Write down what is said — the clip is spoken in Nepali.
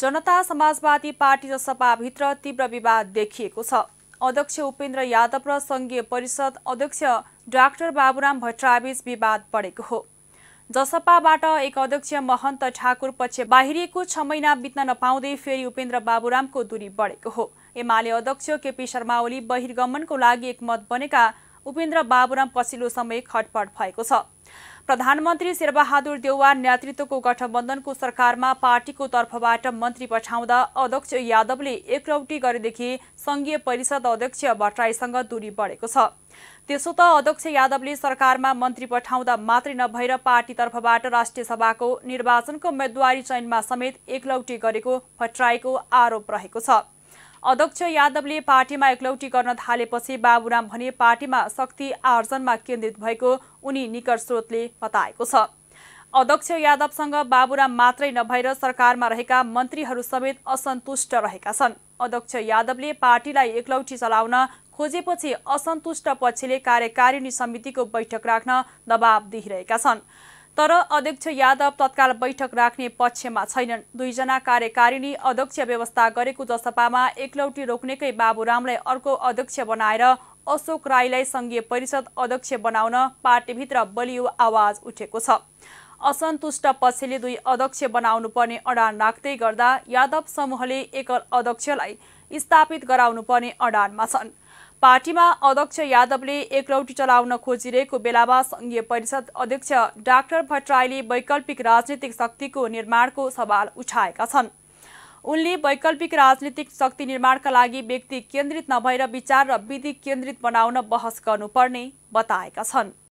जनता समाजवादी पार्टी जसपाभित्र तीव्र विवाद देखिएको छ अध्यक्ष उपेन्द्र यादव र सङ्घीय परिषद अध्यक्ष डाक्टर बाबुराम भट्टराबीच विवाद बढेको हो जसपाबाट एक अध्यक्ष महन्त ठाकुर पछि बाहिरिएको छ महिना बित्न नपाउँदै फेरि उपेन्द्र बाबुरामको दूरी बढेको हो एमाले अध्यक्ष केपी शर्मा ओली बहिर्गमनको लागि एकमत बनेका उपेन्द्र बाबुराम पछिल्लो समय खटपट भएको छ प्रधानमन्त्री शेरबहादुर देउवा नेतृत्वको गठबन्धनको सरकारमा पार्टीको तर्फबाट मन्त्री पठाउँदा अध्यक्ष यादवले एकलौटी गरेदेखि संघीय परिषद अध्यक्ष भट्टराईसँग दूरी बढेको छ त्यसो त अध्यक्ष यादवले सरकारमा मन्त्री पठाउँदा मात्रै नभएर पार्टीतर्फबाट राष्ट्रिय सभाको निर्वाचनको उम्मेद्वारी चयनमा समेत एकलौटी गरेको भट्टराईको आरोप रहेको छ अध्यक्ष यादवले पार्टीमा एकलौटी गर्न थालेपछि बाबुराम भने पार्टीमा शक्ति आर्जनमा केन्द्रित भएको उनी निकट स्रोतले बताएको छ अध्यक्ष यादवसँग बाबुराम मात्रै नभएर सरकारमा रहेका मन्त्रीहरू समेत असन्तुष्ट रहेका छन् अध्यक्ष यादवले पार्टीलाई एकलौटी चलाउन खोजेपछि असन्तुष्ट पक्षले कार्यकारिणी समितिको बैठक राख्न दबाब दिइरहेका छन् तर अध्यक्ष यादव तत्काल बैठक राख्ने पक्षमा छैनन् दुईजना कार्यकारिणी अध्यक्ष व्यवस्था गरेको जसपामा एकलौटी रोक्नेकै बाबुरामलाई अर्को अध्यक्ष बनाएर अशोक राईलाई संघीय परिषद अध्यक्ष बनाउन पार्टीभित्र बलियो आवाज उठेको छ असन्तुष्ट पक्षले दुई अध्यक्ष बनाउनुपर्ने अडान राख्दै गर्दा यादव समूहले एकल अध्यक्षलाई स्थापित गराउनुपर्ने अडानमा छन् पार्टीमा अध्यक्ष यादवले एकलौटी चलाउन खोजिरहेको बेलामा सङ्घीय परिषद अध्यक्ष डाक्टर भट्टराईले वैकल्पिक राजनीतिक शक्तिको निर्माणको सवाल उठाएका छन् उनले वैकल्पिक राजनीतिक शक्ति निर्माणका लागि व्यक्ति केन्द्रित नभएर विचार र विधि केन्द्रित बनाउन बहस गर्नुपर्ने बताएका छन्